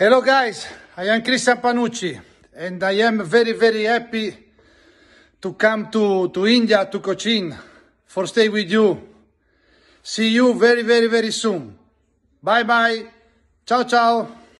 Hello guys, I am Christian Panucci and I am very very happy to come to, to India, to Cochin for stay with you. See you very very very soon. Bye bye. Ciao ciao.